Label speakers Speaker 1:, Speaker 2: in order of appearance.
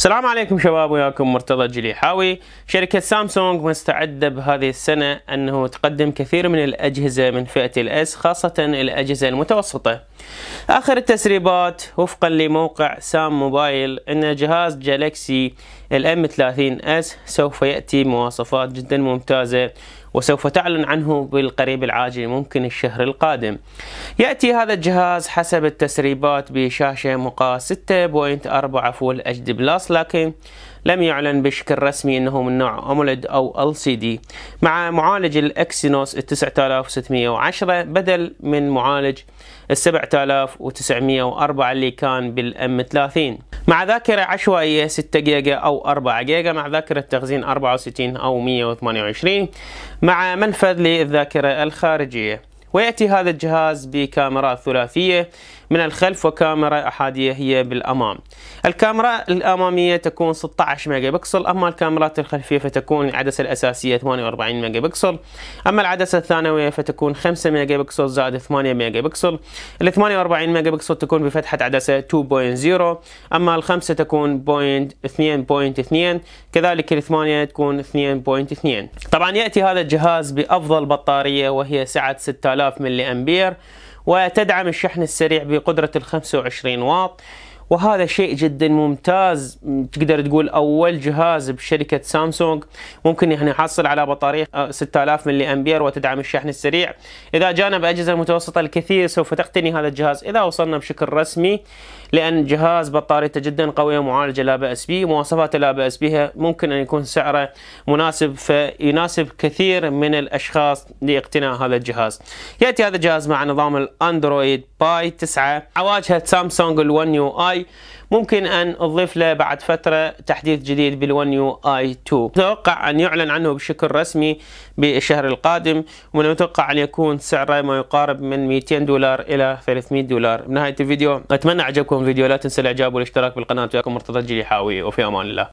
Speaker 1: السلام عليكم شباب وياكم مرتضى الجليحاوي شركة سامسونج مستعدة بهذه السنة أنه تقدم كثير من الأجهزة من فئة الأس خاصة الأجهزة المتوسطة آخر التسريبات وفقا لموقع سام موبايل أن جهاز جالكسي الام 30 اس سوف يأتي مواصفات جدا ممتازة وسوف تعلن عنه بالقريب العاجل ممكن الشهر القادم يأتي هذا الجهاز حسب التسريبات بشاشة مقاس 6.4 فول HD دي بلس لكن لم يعلن بشكل رسمي انه من نوع أمولد او LCD مع معالج الاكسينوس 9610 بدل من معالج ال 7904 اللي كان بالام 30 مع ذاكرة عشوائية 6 جيجا أو 4 جيجا مع ذاكرة تخزين 64 أو 128 مع منفذ للذاكرة الخارجية ويأتي هذا الجهاز بكاميرات ثلاثية من الخلف وكاميرا أحادية هي بالأمام الكاميرا الأمامية تكون 16 ميجا بكسل أما الكاميرات الخلفية فتكون العدسة الأساسية 48 ميجا بكسل أما العدسة الثانوية فتكون 5 ميجا بكسل زائد 8 ميجا بكسل ال 48 ميجا بكسل تكون بفتحة عدسة 2.0 أما الخمسة تكون 2.2 كذلك الثمانية تكون 2.2 طبعا يأتي هذا الجهاز بأفضل بطارية وهي سعة 6000 ملي أمبير وتدعم الشحن السريع بقدرة ال 25 واط وهذا شيء جدا ممتاز تقدر تقول اول جهاز بشركه سامسونج ممكن يعني يحصل على بطاريه آه، 6000 ملي امبير وتدعم الشحن السريع اذا جانا باجهزه متوسطه الكثير سوف تقتني هذا الجهاز اذا وصلنا بشكل رسمي لأن جهاز بطاريته جدا قوية معالجه لا بأس به مواصفاته لا بأس بها ممكن أن يكون سعره مناسب فيناسب كثير من الأشخاص لاقتناء هذا الجهاز يأتي هذا الجهاز مع نظام الأندرويد باي 9 على واجهة سامسونج ال1 يو اي ممكن أن أضيف له بعد فترة تحديث جديد بالون يو اي 2 اتوقع أن يعلن عنه بشكل رسمي بالشهر القادم ومن المتوقع أن يكون سعره ما يقارب من 200 دولار إلى 300 دولار بنهاية الفيديو أتمنى عجبكم الفيديو لا تنسى الإعجاب والاشتراك بالقناة وياكم مرتضى الجليحاوي وفي أمان الله